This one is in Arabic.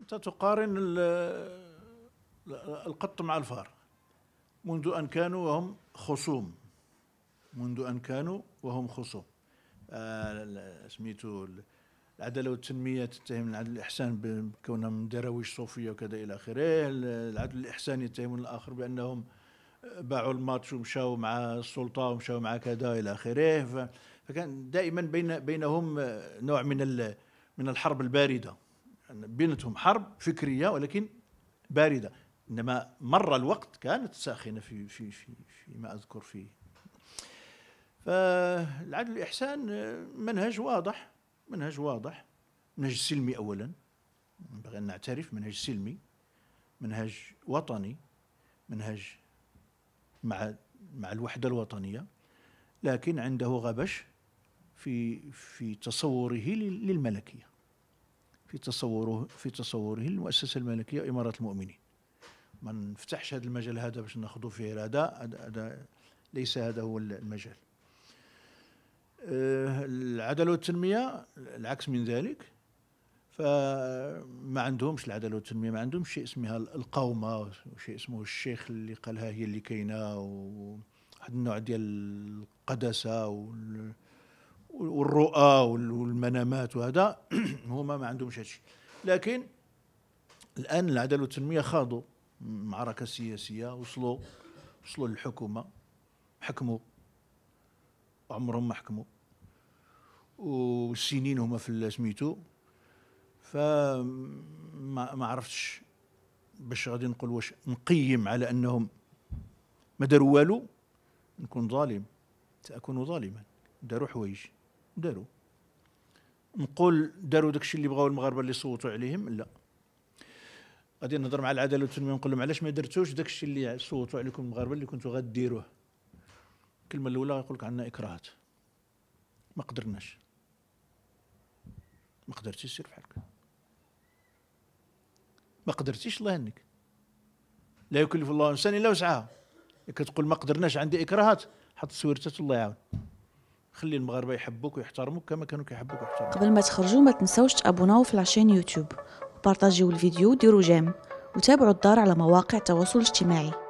أنت تقارن القط مع الفار منذ أن كانوا وهم خصوم منذ أن كانوا وهم خصوم آه، سميتو العداله والتنميه تتهم العدل الاحسان بكونهم دراويش صوفيه وكذا الى اخره العدل الاحسان يتهم الاخر بانهم باعوا الماتش ومشاو مع السلطه ومشاو مع كذا الى اخره فكان دائما بين بينهم نوع من من الحرب البارده يعني بينتهم حرب فكريه ولكن بارده انما مر الوقت كانت ساخنه في في في فيما اذكر فيه فالعدل الاحسان منهج واضح منهج واضح منهج سلمي اولا ينبغي ان نعترف منهج سلمي منهج وطني منهج مع مع الوحدة الوطنية لكن عنده غبش في في تصوره للملكية في تصوره في تصوره للمؤسسة الملكية إمارة المؤمنين ما نفتحش هذا المجال هذا باش ناخذوا فيه هذا هذا ليس هذا هو المجال أه، العداله والتنميه العكس من ذلك فما عندهمش العداله والتنميه ما عندهمش شيء اسمها القومه وشيء اسمه الشيخ اللي قالها هي اللي كاينه وواحد النوع ديال القداسه والرؤى والمنامات وهذا هما ما عندهمش هادشي لكن الان العداله والتنميه خاضوا معركه سياسيه وصلوا وصلوا للحكومه حكموا عمرهم ما حكموا وسنين هما في سميتو فما ما عرفتش باش غادي نقول واش نقيم على انهم ما داروا والو نكون ظالم ساكون ظالما داروا حوايج داروا نقول داروا داكشي اللي بغاو المغاربه اللي صوتوا عليهم لا غادي نهضر مع العداله والتنميه نقول لهم علاش ما درتوش داكشي اللي صوتوا عليكم المغاربه اللي كنتوا غديروه الكلمه الاولى غيقول لك عندنا اكراهات ما قدرناش ما قدرتش يصير بحالك ما قدرتيش الله انك لا يكلف الله نفسا الا وسعها كتقول ما قدرناش عندي اكراهات حط سويرتات الله يعاون خلي المغاربه يحبوك ويحترموك كما كانوا كيحبوك ويحترموك قبل ما تخرجوا ما تنساوش تابوناو في لاشين يوتيوب وبارطاجيو الفيديو وديروا جيم وتابعوا الدار على مواقع التواصل الاجتماعي